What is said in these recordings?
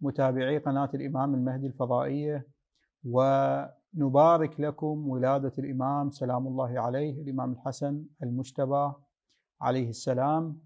متابعي قناة الإمام المهدي الفضائية ونبارك لكم ولادة الإمام سلام الله عليه الإمام الحسن المجتبى عليه السلام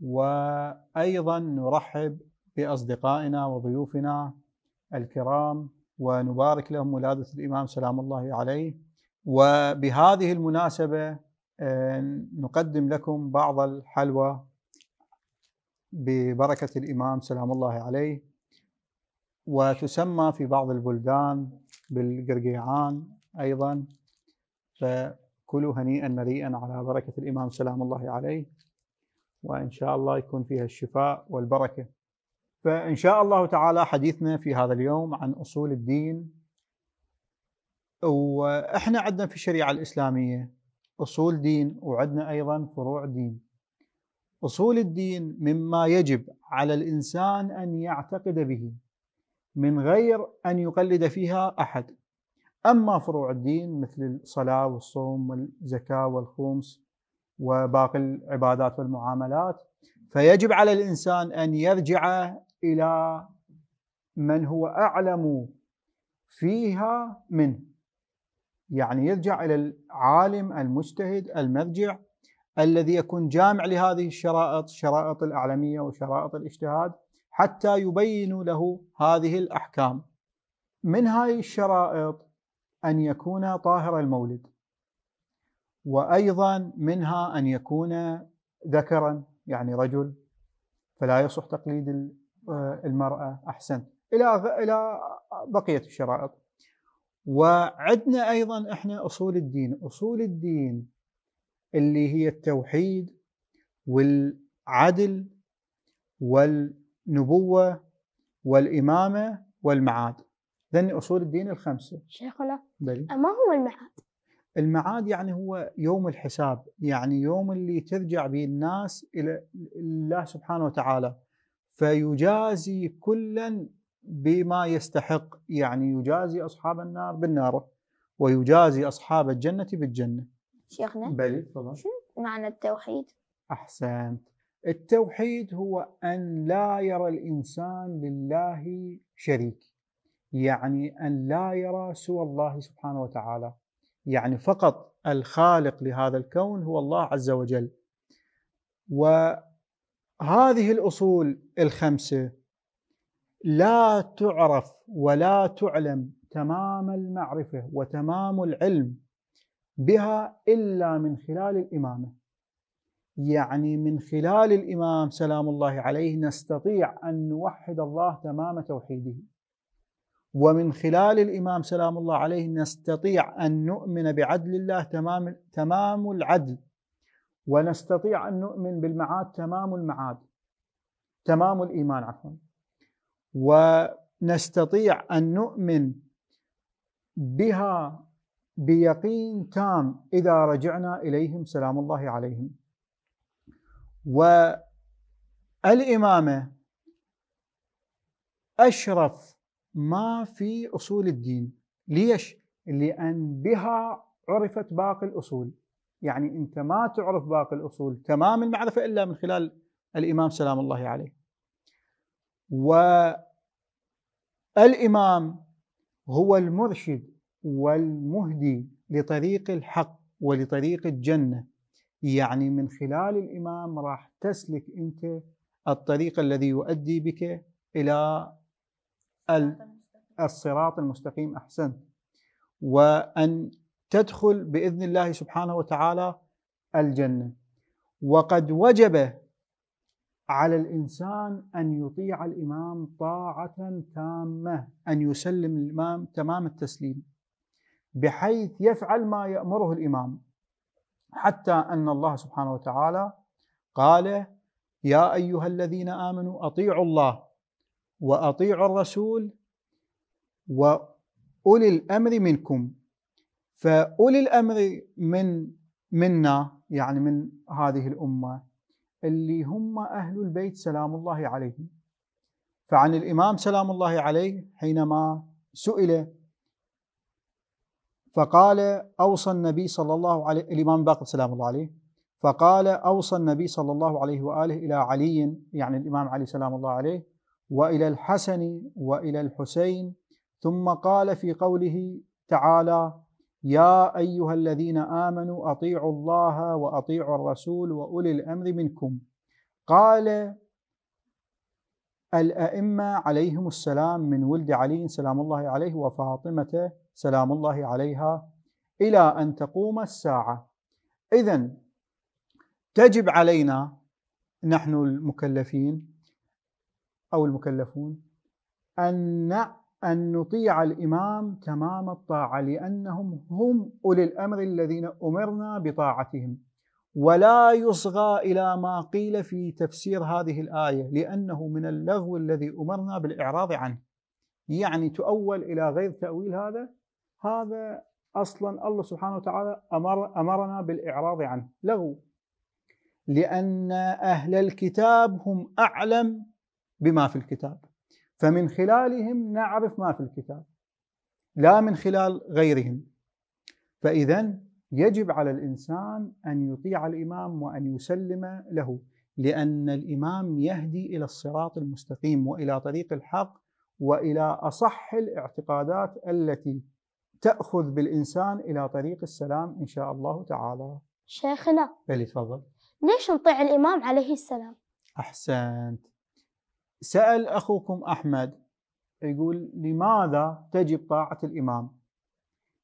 وأيضا نرحب بأصدقائنا وضيوفنا الكرام ونبارك لهم ولادة الإمام سلام الله عليه وبهذه المناسبة آه، نقدم لكم بعض الحلوى ببركة الإمام سلام الله عليه وتسمى في بعض البلدان بالقرقيعان أيضا فكلوا هنيئا مريئا على بركة الإمام سلام الله عليه وإن شاء الله يكون فيها الشفاء والبركة فإن شاء الله تعالى حديثنا في هذا اليوم عن أصول الدين وإحنا عندنا في الشريعة الإسلامية أصول دين وعندنا أيضا فروع دين أصول الدين مما يجب على الإنسان أن يعتقد به من غير أن يقلد فيها أحد أما فروع الدين مثل الصلاة والصوم والزكاة والخمس وباقي العبادات والمعاملات فيجب على الإنسان أن يرجع إلى من هو أعلم فيها منه يعني يرجع إلى العالم المجتهد المرجع الذي يكون جامع لهذه الشرائط شرائط الأعلمية وشرائط الاجتهاد حتى يبين له هذه الأحكام من هاي الشرائط أن يكون طاهر المولد وأيضا منها أن يكون ذكرا يعني رجل فلا يصح تقليد المرأة أحسن إلى إلى بقية الشرائط وعدنا أيضا إحنا أصول الدين أصول الدين اللي هي التوحيد والعدل وال نبوة والإمامة والمعاد ذن أصول الدين الخمسة شيخنا ما هو المعاد؟ المعاد يعني هو يوم الحساب يعني يوم اللي ترجع به الناس إلى الله سبحانه وتعالى فيجازي كلا بما يستحق يعني يجازي أصحاب النار بالنار ويجازي أصحاب الجنة بالجنة شيخنا بلي طبعا شو معنى التوحيد؟ أحسنت التوحيد هو أن لا يرى الإنسان لله شريك يعني أن لا يرى سوى الله سبحانه وتعالى يعني فقط الخالق لهذا الكون هو الله عز وجل وهذه الأصول الخمسة لا تعرف ولا تعلم تمام المعرفة وتمام العلم بها إلا من خلال الإمامة يعني من خلال الإمام سلام الله عليه نستطيع أن نوحد الله تمام توحيده ومن خلال الإمام سلام الله عليه نستطيع أن نؤمن بعدل الله تمام, تمام العدل ونستطيع أن نؤمن بالمعاد تمام المعاد تمام الإيمان عفوا ونستطيع أن نؤمن بها بيقين تام إذا رجعنا إليهم سلام الله عليهم والإمامة أشرف ما في أصول الدين ليش؟ لأن بها عرفت باقي الأصول يعني أنت ما تعرف باقي الأصول تمام المعرفة إلا من خلال الإمام سلام الله عليه والإمام هو المرشد والمهدي لطريق الحق ولطريق الجنة يعني من خلال الإمام راح تسلك أنت الطريق الذي يؤدي بك إلى الصراط المستقيم أحسنت وأن تدخل بإذن الله سبحانه وتعالى الجنة وقد وجب على الإنسان أن يطيع الإمام طاعة تامة أن يسلم الإمام تمام التسليم بحيث يفعل ما يأمره الإمام حتى أن الله سبحانه وتعالى قال يا أيها الذين آمنوا أطيعوا الله وأطيعوا الرسول وأولي الأمر منكم فأولي الأمر من منا يعني من هذه الأمة اللي هم أهل البيت سلام الله عليهم فعن الإمام سلام الله عليه حينما سئل فقال أوصى النبي صلى الله عليه الإمام باقر سلام الله عليه فقال أوصى النبي صلى الله عليه وآله إلى علي يعني الإمام علي سلام الله عليه وإلى الحسن وإلى الحسين ثم قال في قوله تعالى يا أيها الذين آمنوا أطيعوا الله وأطيعوا الرسول وأولي الأمر منكم قال الأئمة عليهم السلام من ولد علي سلام الله عليه وفاطمة سلام الله عليها إلى أن تقوم الساعة إذا تجب علينا نحن المكلفين أو المكلفون أن أن نطيع الإمام تمام الطاعة لأنهم هم أولي الأمر الذين أمرنا بطاعتهم ولا يصغى إلى ما قيل في تفسير هذه الآية لأنه من اللغو الذي أمرنا بالإعراض عنه يعني تؤول إلى غير تأويل هذا هذا اصلا الله سبحانه وتعالى امر امرنا بالاعراض عنه لغو لان اهل الكتاب هم اعلم بما في الكتاب فمن خلالهم نعرف ما في الكتاب لا من خلال غيرهم فاذا يجب على الانسان ان يطيع الامام وان يسلم له لان الامام يهدي الى الصراط المستقيم والى طريق الحق والى اصح الاعتقادات التي تأخذ بالإنسان إلى طريق السلام إن شاء الله تعالى شيخنا بلي تفضل ليش نطيع الإمام عليه السلام؟ أحسنت سأل أخوكم أحمد يقول لماذا تجب طاعة الإمام؟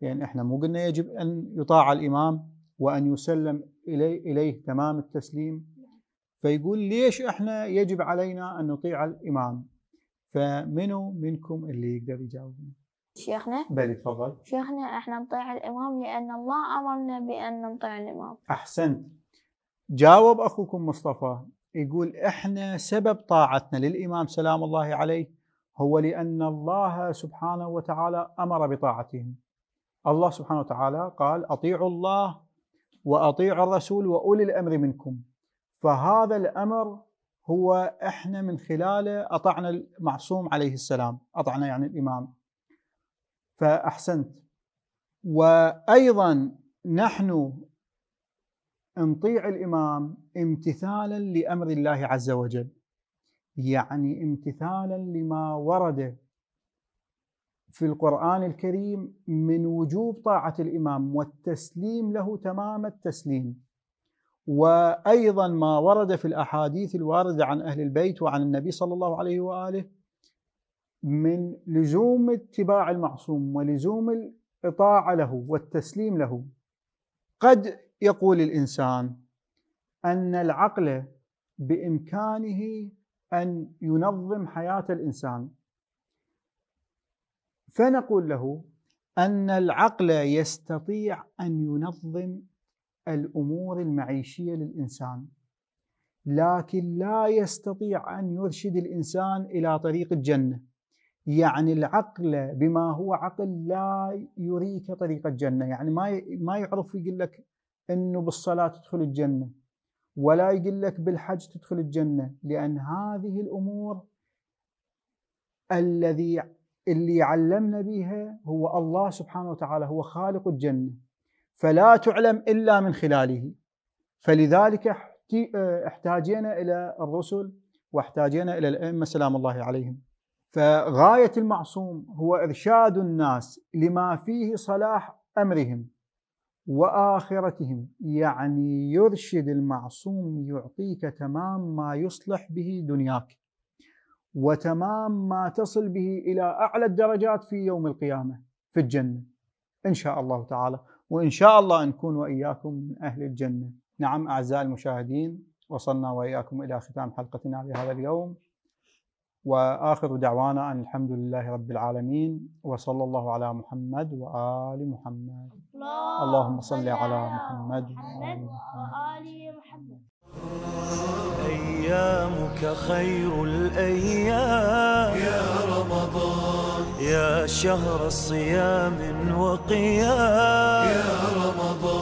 لأن يعني إحنا مو قلنا يجب أن يطاع الإمام وأن يسلم إلي إليه تمام التسليم فيقول ليش إحنا يجب علينا أن نطيع الإمام؟ فمنو منكم اللي يقدر يجاوبني؟ شيخنا بلي تفضل شيخنا احنا نطيع الامام لان الله امرنا بان نطيع الامام احسنت جاوب اخوكم مصطفى يقول احنا سبب طاعتنا للامام سلام الله عليه هو لان الله سبحانه وتعالى امر بطاعتهم الله سبحانه وتعالى قال اطيعوا الله واطيعوا الرسول واولي الامر منكم فهذا الامر هو احنا من خلاله اطعنا المعصوم عليه السلام اطعنا يعني الامام فأحسنت وأيضا نحن نطيع الإمام امتثالا لأمر الله عز وجل يعني امتثالا لما ورد في القرآن الكريم من وجوب طاعة الإمام والتسليم له تمام التسليم وأيضا ما ورد في الأحاديث الواردة عن أهل البيت وعن النبي صلى الله عليه وآله من لزوم اتباع المعصوم ولزوم الإطاعة له والتسليم له قد يقول الإنسان أن العقل بإمكانه أن ينظم حياة الإنسان فنقول له أن العقل يستطيع أن ينظم الأمور المعيشية للإنسان لكن لا يستطيع أن يرشد الإنسان إلى طريق الجنة يعني العقل بما هو عقل لا يريك طريق الجنه يعني ما ما يعرف يقول لك انه بالصلاه تدخل الجنه ولا يقول لك بالحج تدخل الجنه لان هذه الامور الذي اللي علمنا بها هو الله سبحانه وتعالى هو خالق الجنه فلا تعلم الا من خلاله فلذلك احتاجينا الى الرسل واحتاجينا الى الائمه سلام الله عليهم فغاية المعصوم هو إرشاد الناس لما فيه صلاح أمرهم وآخرتهم يعني يرشد المعصوم يعطيك تمام ما يصلح به دنياك وتمام ما تصل به إلى أعلى الدرجات في يوم القيامة في الجنة إن شاء الله تعالى وإن شاء الله نكون وإياكم من أهل الجنة نعم أعزائي المشاهدين وصلنا وإياكم إلى ختام حلقتنا لهذا اليوم واخر دعوانا ان الحمد لله رب العالمين وصلى الله على محمد وال محمد اللهم صل على محمد وال محمد ايامك خير الايام يا رمضان يا شهر صيام وقيام يا رمضان